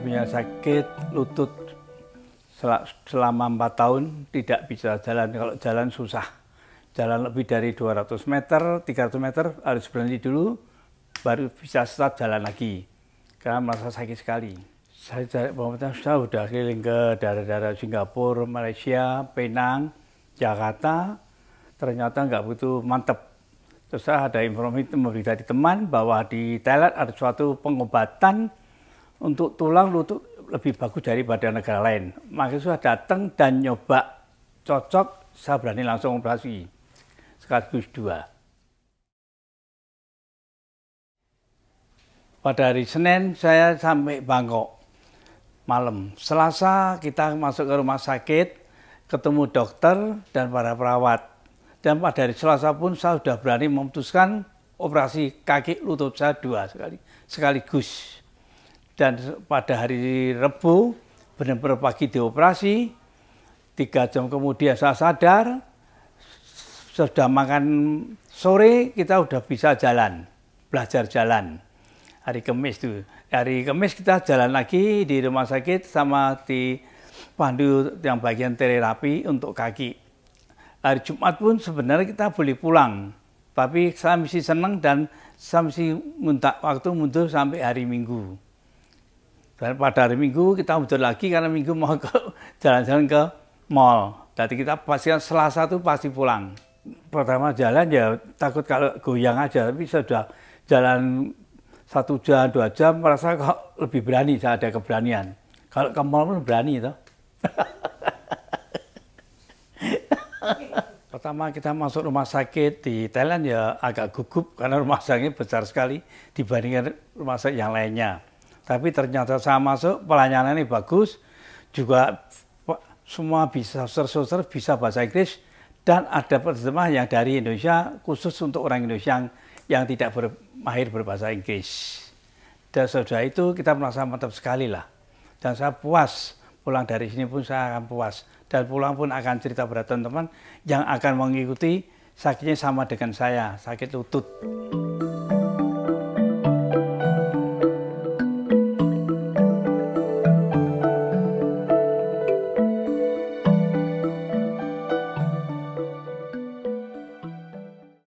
punya sakit lutut selama empat tahun tidak bisa jalan. Kalau jalan susah, jalan lebih dari 200 meter, 300 meter harus berhenti dulu, baru bisa start jalan lagi. Karena merasa sakit sekali. Saya cari pemerintah saya sudah keliling ke daerah-daerah Singapura, Malaysia, Penang, Jakarta. Ternyata nggak butuh mantep. Terus ada informasi dari teman bahwa di Thailand ada suatu pengobatan untuk tulang lutut lebih bagus daripada negara lain. Maka sudah datang dan nyoba cocok, saya berani langsung operasi. Sekaligus dua. Pada hari Senin saya sampai Bangkok malam. Selasa kita masuk ke rumah sakit, ketemu dokter dan para perawat. Dan pada hari Selasa pun saya sudah berani memutuskan operasi kaki lutut saya dua sekali sekaligus dan pada hari Rebu benar-benar pagi dioperasi tiga jam kemudian saya sadar sudah makan sore kita sudah bisa jalan belajar jalan hari Kamis itu hari Kamis kita jalan lagi di rumah sakit sama di pandu yang bagian terapi untuk kaki hari Jumat pun sebenarnya kita boleh pulang tapi saya masih senang dan saya masih minta waktu mundur sampai hari Minggu. Dan pada hari Minggu kita mundur lagi karena Minggu mau ke jalan-jalan ke mall. Jadi kita pasti kan Selasa tuh pasti pulang. Pertama jalan ya takut kalau goyang aja, tapi sudah jalan satu jam dua jam merasa kok lebih berani, saya ada keberanian. Kalau ke mall pun berani itu. Pertama kita masuk rumah sakit di Thailand ya agak gugup karena rumah sakit besar sekali dibandingkan rumah sakit yang lainnya. Tapi ternyata saya masuk pelayanan ini bagus, juga semua bisa suster bisa bahasa Inggris dan ada penerjemah yang dari Indonesia khusus untuk orang Indonesia yang, yang tidak ber, mahir berbahasa Inggris. Dan sudah itu kita merasa mantap sekali lah. Dan saya puas pulang dari sini pun saya akan puas dan pulang pun akan cerita pada teman-teman yang akan mengikuti sakitnya sama dengan saya sakit lutut.